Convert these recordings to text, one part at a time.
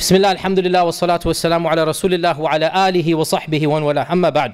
بسم الله الحمد لله والصلاة والسلام على رسول الله وعلى آله وصحبه ولا أما بعد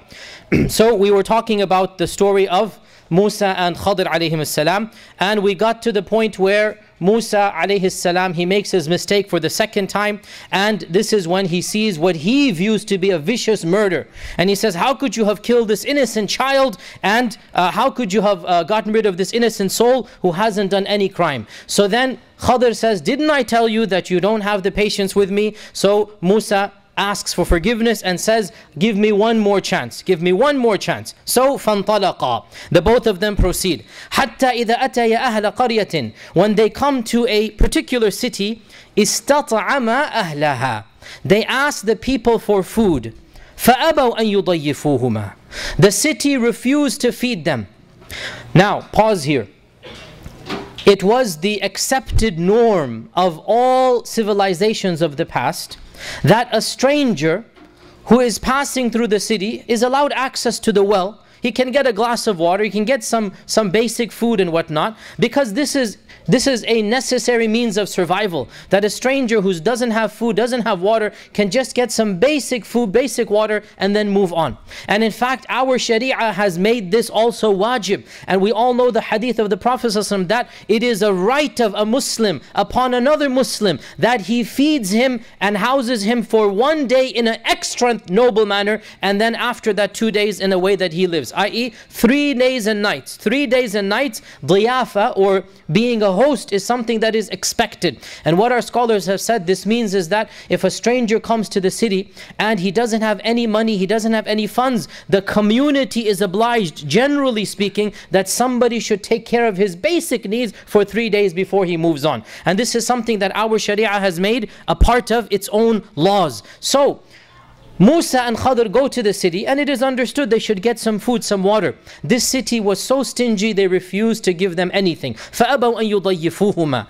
So we were talking about the story of Musa and Khadir alayhim salam and we got to the point where Musa alayhi salam, he makes his mistake for the second time and this is when he sees what he views to be a vicious murder. And he says, how could you have killed this innocent child and uh, how could you have uh, gotten rid of this innocent soul who hasn't done any crime? So then Khadr says, didn't I tell you that you don't have the patience with me? So Musa asks for forgiveness and says, Give me one more chance, give me one more chance. So, فانطلقا. The both of them proceed. حتى إذا أهل قرية. When they come to a particular city, استطعما أهلها. They ask the people for food. فأبوا أن The city refused to feed them. Now, pause here. It was the accepted norm of all civilizations of the past that a stranger who is passing through the city is allowed access to the well. He can get a glass of water, he can get some, some basic food and whatnot, because this is this is a necessary means of survival. That a stranger who doesn't have food, doesn't have water, can just get some basic food, basic water, and then move on. And in fact, our Sharia has made this also wajib. And we all know the hadith of the Prophet ﷺ, that it is a right of a Muslim upon another Muslim that he feeds him and houses him for one day in an extra noble manner, and then after that, two days in a way that he lives, i.e., three days and nights. Three days and nights, diyafa, or being a host is something that is expected. And what our scholars have said this means is that if a stranger comes to the city and he doesn't have any money, he doesn't have any funds, the community is obliged, generally speaking, that somebody should take care of his basic needs for three days before he moves on. And this is something that our Sharia has made a part of its own laws. So, Musa and Khadr go to the city and it is understood they should get some food, some water. This city was so stingy they refused to give them anything. By the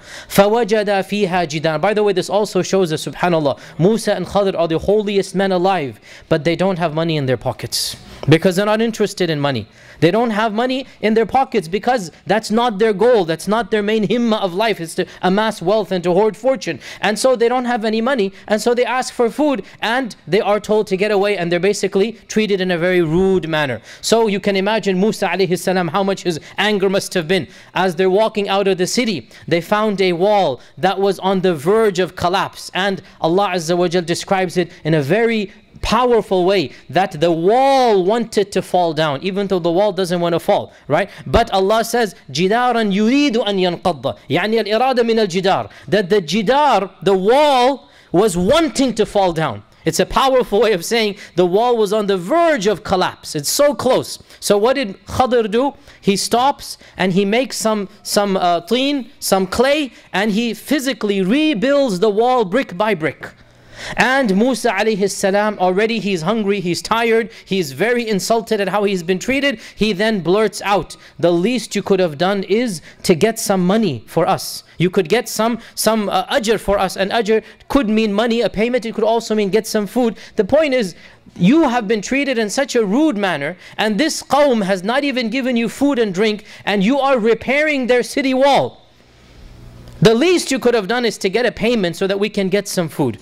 way, this also shows us, subhanAllah, Musa and Khadr are the holiest men alive, but they don't have money in their pockets because they're not interested in money. They don't have money in their pockets because that's not their goal. That's not their main himma of life is to amass wealth and to hoard fortune. And so they don't have any money. And so they ask for food and they are told to get away and they're basically treated in a very rude manner. So you can imagine Musa alayhi salam, how much his anger must have been. As they're walking out of the city, they found a wall that was on the verge of collapse. And Allah Azza wa describes it in a very powerful way that the wall wanted to fall down, even though the wall doesn't want to fall, right? But Allah says, جِدَارًا يُرِيدُ أَن يَنْقَضَّ يعني min من الجدار That the jidar, the wall, was wanting to fall down. It's a powerful way of saying the wall was on the verge of collapse. It's so close. So what did Khadr do? He stops and he makes some some uh, teen, some clay, and he physically rebuilds the wall brick by brick. And Musa alayhi salam, already he's hungry, he's tired, he's very insulted at how he's been treated. He then blurts out, the least you could have done is to get some money for us. You could get some some uh, ajr for us. and ajr could mean money, a payment. It could also mean get some food. The point is, you have been treated in such a rude manner, and this qawm has not even given you food and drink, and you are repairing their city wall. The least you could have done is to get a payment so that we can get some food.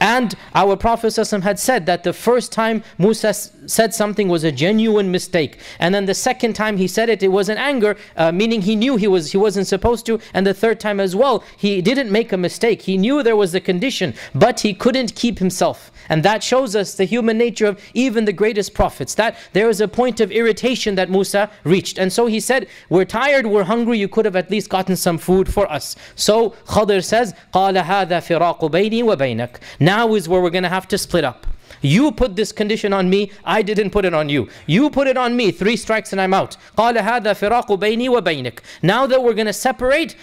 And our Prophet had said that the first time Musa said something was a genuine mistake. And then the second time he said it, it was in anger, uh, meaning he knew he, was, he wasn't supposed to. And the third time as well, he didn't make a mistake. He knew there was a condition, but he couldn't keep himself. And that shows us the human nature of even the greatest prophets, that there is a point of irritation that Musa reached. And so he said, we're tired, we're hungry, you could have at least gotten some food for us. So Khadir says, قَالَ هَذَا فِرَاقُ بَيْنِي وَبَيْنَكَ Now is where we're going to have to split up. You put this condition on me, I didn't put it on you. You put it on me, three strikes and I'm out. Now that we're going to separate,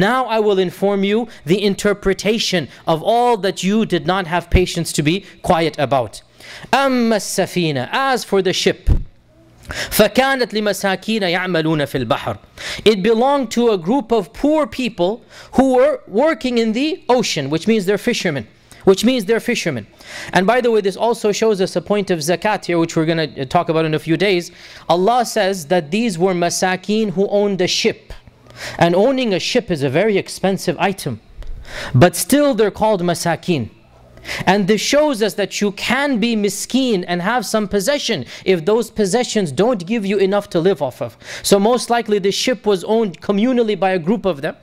Now I will inform you the interpretation of all that you did not have patience to be quiet about. as for the ship, فكانت لمساكين يعملون في البحر It belonged to a group of poor people who were working in the ocean which means they're fishermen which means they're fishermen. And by the way, this also shows us a point of zakat here, which we're going to uh, talk about in a few days. Allah says that these were masakin who owned a ship. And owning a ship is a very expensive item. But still, they're called masakin. And this shows us that you can be miskin and have some possession if those possessions don't give you enough to live off of. So most likely the ship was owned communally by a group of them.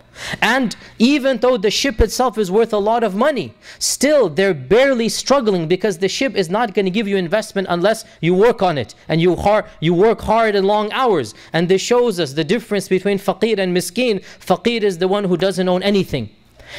And even though the ship itself is worth a lot of money, still they're barely struggling because the ship is not going to give you investment unless you work on it and you, hard, you work hard and long hours. And this shows us the difference between faqir and miskin. Faqir is the one who doesn't own anything.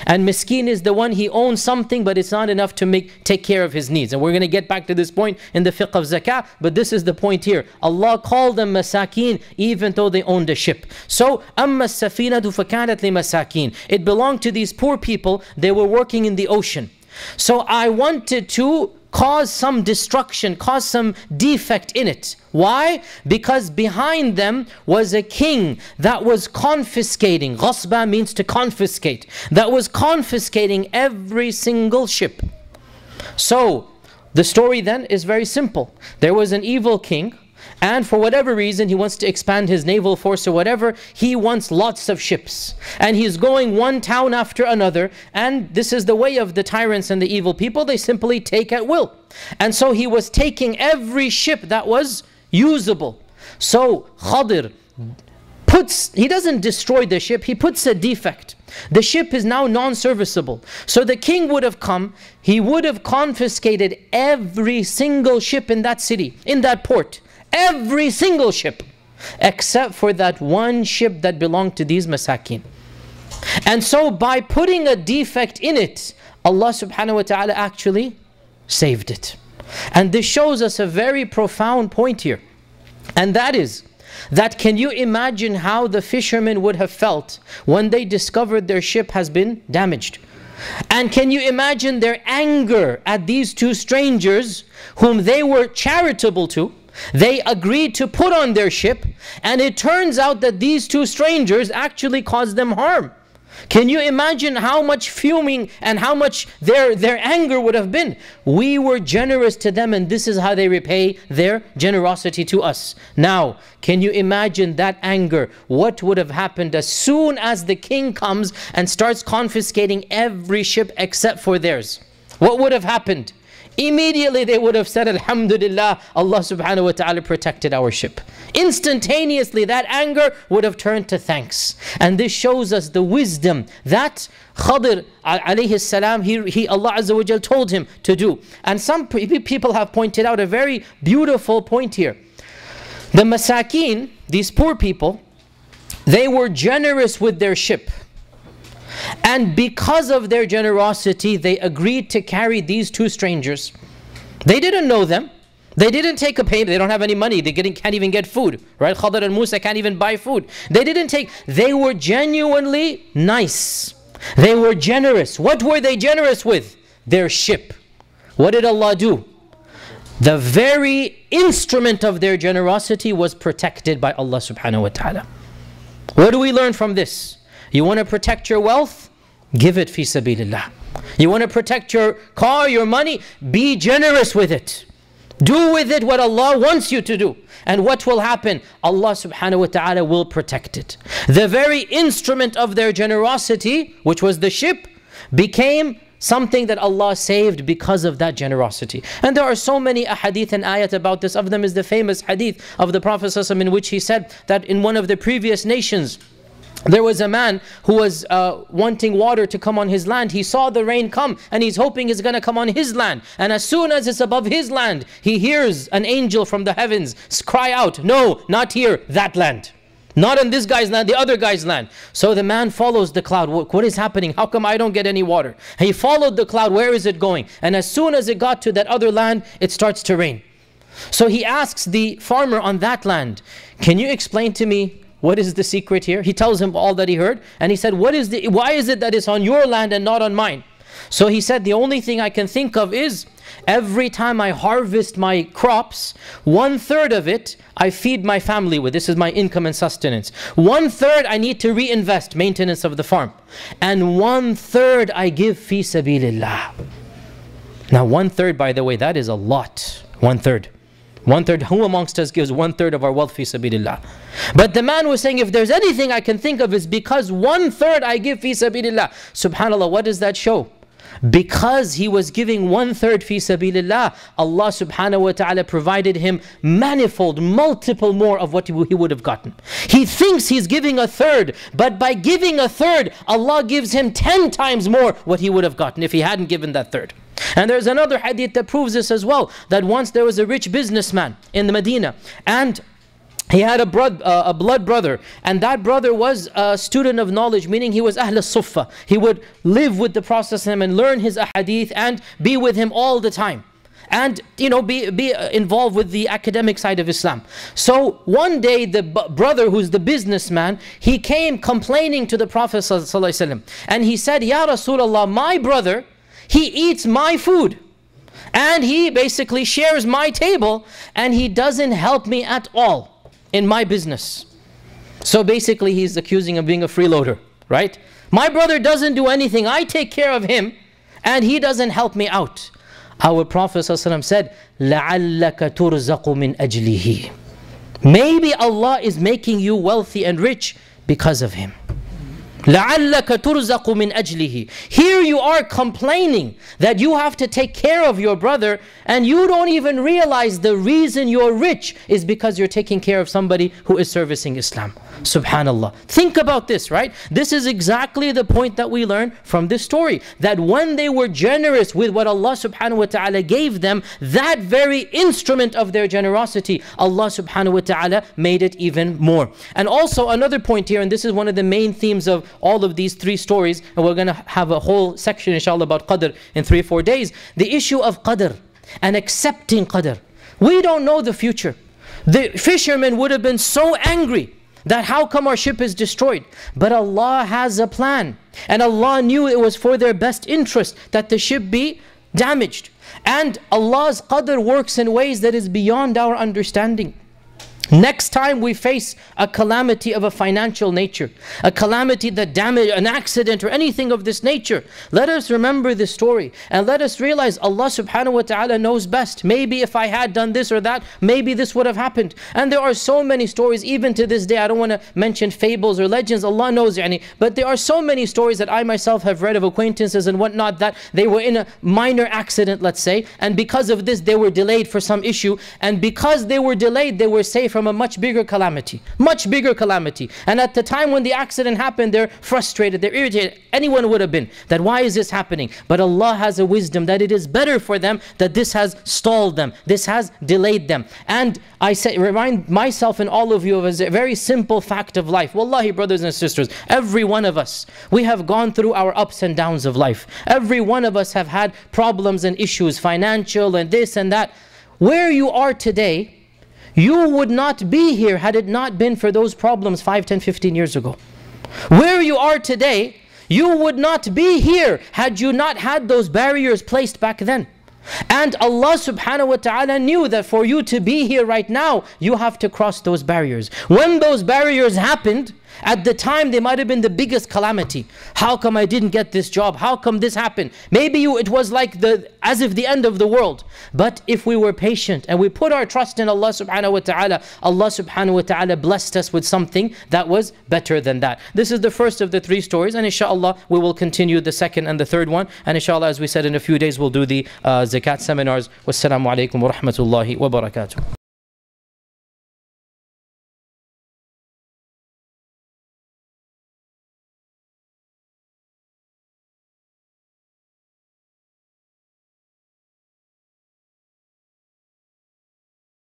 And miskin is the one he owns something, but it's not enough to make take care of his needs. And we're going to get back to this point in the fiqh of zakah, but this is the point here. Allah called them masakin, even though they owned a ship. So, amma safina fakanat li masakin. It belonged to these poor people. They were working in the ocean. So I wanted to cause some destruction, cause some defect in it. Why? Because behind them was a king that was confiscating. Ghasba means to confiscate. That was confiscating every single ship. So, the story then is very simple. There was an evil king and for whatever reason, he wants to expand his naval force or whatever, he wants lots of ships. And he's going one town after another. And this is the way of the tyrants and the evil people. They simply take at will. And so he was taking every ship that was usable. So Khadir puts, he doesn't destroy the ship, he puts a defect. The ship is now non-serviceable. So the king would have come, he would have confiscated every single ship in that city, in that port. Every single ship, except for that one ship that belonged to these masakin. And so by putting a defect in it, Allah subhanahu wa ta'ala actually saved it. And this shows us a very profound point here. And that is that can you imagine how the fishermen would have felt when they discovered their ship has been damaged? And can you imagine their anger at these two strangers whom they were charitable to? They agreed to put on their ship, and it turns out that these two strangers actually caused them harm. Can you imagine how much fuming and how much their, their anger would have been? We were generous to them, and this is how they repay their generosity to us. Now, can you imagine that anger? What would have happened as soon as the king comes and starts confiscating every ship except for theirs? What would have happened? Immediately they would have said, Alhamdulillah, Allah subhanahu wa ta'ala protected our ship. Instantaneously, that anger would have turned to thanks. And this shows us the wisdom that Khadr alayhi salam, he, he, Allah Azza wa told him to do. And some people have pointed out a very beautiful point here. The masakin, these poor people, they were generous with their ship. And because of their generosity, they agreed to carry these two strangers. They didn't know them. They didn't take a payment. They don't have any money. They can't even get food, right? Khadr and Musa can't even buy food. They didn't take. They were genuinely nice. They were generous. What were they generous with? Their ship. What did Allah do? The very instrument of their generosity was protected by Allah subhanahu wa ta'ala. What do we learn from this? You want to protect your wealth? Give it fi sabilillah. You want to protect your car, your money? Be generous with it. Do with it what Allah wants you to do. And what will happen? Allah subhanahu wa ta'ala will protect it. The very instrument of their generosity, which was the ship, became something that Allah saved because of that generosity. And there are so many ahadith and ayat about this. Of them is the famous hadith of the Prophet in which he said that in one of the previous nations, there was a man who was uh, wanting water to come on his land. He saw the rain come and he's hoping it's going to come on his land. And as soon as it's above his land, he hears an angel from the heavens cry out, No, not here, that land. Not on this guy's land, the other guy's land. So the man follows the cloud. What, what is happening? How come I don't get any water? He followed the cloud. Where is it going? And as soon as it got to that other land, it starts to rain. So he asks the farmer on that land, Can you explain to me what is the secret here? He tells him all that he heard, and he said, "What is the? Why is it that it's on your land and not on mine?" So he said, "The only thing I can think of is." Every time I harvest my crops, one third of it I feed my family with. This is my income and sustenance. One third I need to reinvest, maintenance of the farm. And one third I give fi sabilillah. Now, one third, by the way, that is a lot. One third. One third, who amongst us gives one third of our wealth fi sabilillah? But the man was saying, if there's anything I can think of is because one third I give fi sabilillah. SubhanAllah, what does that show? Because he was giving one third fi sabilillah, Allah subhanahu wa ta'ala provided him manifold, multiple more of what he would have gotten. He thinks he's giving a third, but by giving a third, Allah gives him 10 times more what he would have gotten if he hadn't given that third. And there's another hadith that proves this as well. That once there was a rich businessman in the Medina. And he had a, bro uh, a blood brother. And that brother was a student of knowledge. Meaning he was Ahl al He would live with the Prophet and learn his hadith and be with him all the time and you know be be involved with the academic side of Islam. So one day the brother who's the businessman, he came complaining to the Prophet ﷺ, and he said, "Ya Rasulullah, my brother he eats my food and he basically shares my table and he doesn't help me at all in my business. So basically he's accusing of being a freeloader, right? My brother doesn't do anything. I take care of him and he doesn't help me out. Our Prophet ﷺ said, لَعَلَّكَ تُرْزَقُ مِنْ أَجْلِهِ Maybe Allah is making you wealthy and rich because of him. لَعَلَّكَ تُرْزَقُ مِنْ أَجْلِهِ Here you are complaining that you have to take care of your brother and you don't even realize the reason you're rich is because you're taking care of somebody who is servicing Islam. Subhanallah. Think about this, right? This is exactly the point that we learn from this story. That when they were generous with what Allah subhanahu wa ta'ala gave them, that very instrument of their generosity, Allah subhanahu wa ta'ala made it even more. And also another point here, and this is one of the main themes of all of these three stories, and we're going to have a whole section, inshallah, about Qadr in three or four days. The issue of Qadr and accepting Qadr. We don't know the future. The fishermen would have been so angry that how come our ship is destroyed? But Allah has a plan. And Allah knew it was for their best interest that the ship be damaged. And Allah's qadr works in ways that is beyond our understanding. Next time we face a calamity of a financial nature, a calamity that damage, an accident or anything of this nature, let us remember this story and let us realize Allah subhanahu wa ta'ala knows best. Maybe if I had done this or that, maybe this would have happened. And there are so many stories, even to this day, I don't want to mention fables or legends, Allah knows, any, but there are so many stories that I myself have read of acquaintances and whatnot that they were in a minor accident, let's say, and because of this they were delayed for some issue, and because they were delayed, they were safe from a much bigger calamity. Much bigger calamity. And at the time when the accident happened, they're frustrated, they're irritated. Anyone would have been that why is this happening? But Allah has a wisdom that it is better for them that this has stalled them, this has delayed them. And I say, remind myself and all of you of a very simple fact of life. Wallahi, brothers and sisters, every one of us, we have gone through our ups and downs of life. Every one of us have had problems and issues, financial and this and that. Where you are today, you would not be here had it not been for those problems 5, 10, 15 years ago. Where you are today, you would not be here had you not had those barriers placed back then. And Allah subhanahu wa ta'ala knew that for you to be here right now, you have to cross those barriers. When those barriers happened, at the time, they might have been the biggest calamity. How come I didn't get this job? How come this happened? Maybe you, it was like the as if the end of the world. But if we were patient and we put our trust in Allah subhanahu wa ta'ala, Allah subhanahu wa ta'ala blessed us with something that was better than that. This is the first of the three stories, and inshallah, we will continue the second and the third one. And inshallah, as we said, in a few days, we'll do the uh, zakat seminars. Wassalamu alaikum wa rahmatullahi wa barakatuh.